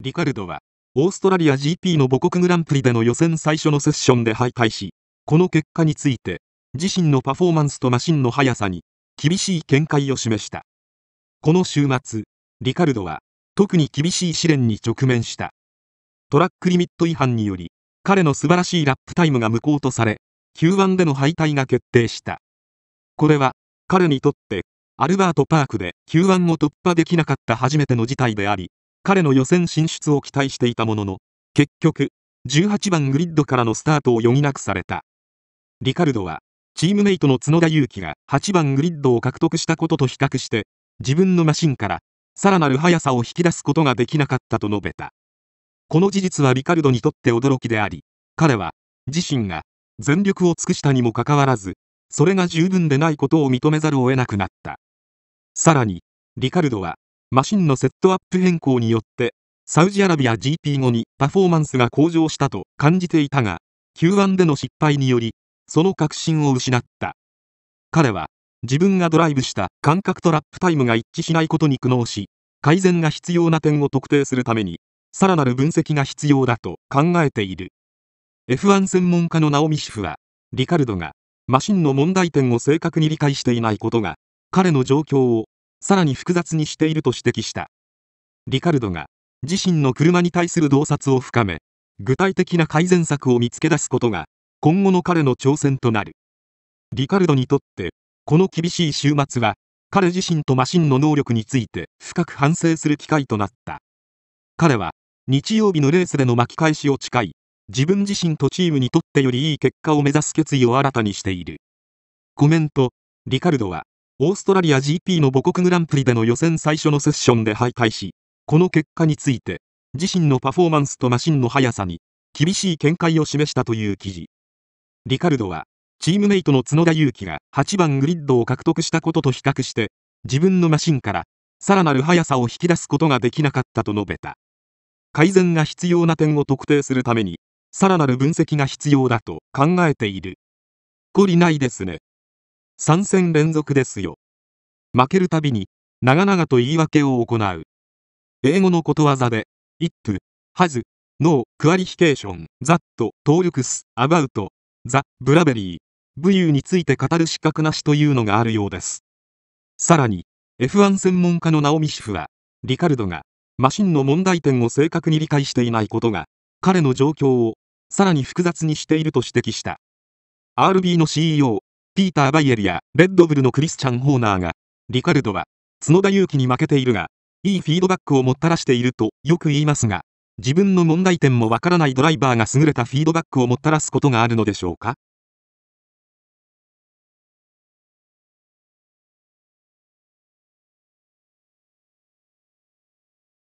リカルドは、オーストラリア GP の母国グランプリでの予選最初のセッションで敗退し、この結果について、自身のパフォーマンスとマシンの速さに、厳しい見解を示した。この週末、リカルドは、特に厳しい試練に直面した。トラックリミット違反により、彼の素晴らしいラップタイムが無効とされ、Q1 での敗退が決定した。これは、彼にとって、アルバート・パークで Q1 を突破できなかった初めての事態であり、彼の予選進出を期待していたものの、結局、18番グリッドからのスタートを余儀なくされた。リカルドは、チームメイトの角田祐希が8番グリッドを獲得したことと比較して、自分のマシンから、さらなる速さを引き出すことができなかったと述べた。この事実はリカルドにとって驚きであり、彼は、自身が、全力を尽くしたにもかかわらず、それが十分でないことを認めざるを得なくなった。さらに、リカルドは、マシンのセットアップ変更によってサウジアラビア g p 後にパフォーマンスが向上したと感じていたが Q1 での失敗によりその確信を失った彼は自分がドライブした感覚とラップタイムが一致しないことに苦悩し改善が必要な点を特定するためにさらなる分析が必要だと考えている F1 専門家のナオミシフはリカルドがマシンの問題点を正確に理解していないことが彼の状況をさらに複雑にしていると指摘したリカルドが自身の車に対する洞察を深め具体的な改善策を見つけ出すことが今後の彼の挑戦となるリカルドにとってこの厳しい週末は彼自身とマシンの能力について深く反省する機会となった彼は日曜日のレースでの巻き返しを誓い自分自身とチームにとってよりいい結果を目指す決意を新たにしているコメントリカルドはオーストラリア GP の母国グランプリでの予選最初のセッションで敗退し、この結果について、自身のパフォーマンスとマシンの速さに、厳しい見解を示したという記事。リカルドは、チームメイトの角田祐希が8番グリッドを獲得したことと比較して、自分のマシンから、さらなる速さを引き出すことができなかったと述べた。改善が必要な点を特定するために、さらなる分析が必要だと考えている。懲りないですね。3戦連続ですよ。負けるたびに、長々と言い訳を行う。英語のことわざで、i ッ has, no, qualification, that, トールクス、about, the, ブラベリー、武勇について語る資格なしというのがあるようです。さらに、F1 専門家のナオミシフは、リカルドが、マシンの問題点を正確に理解していないことが、彼の状況を、さらに複雑にしていると指摘した。RB の CEO、ピーター・バイエルやレッドブルのクリスチャン・ホーナーが、リカルドは角田勇気に負けているが、いいフィードバックをもったらしているとよく言いますが、自分の問題点もわからないドライバーが優れたフィードバックをもたらすことがあるのでしょうか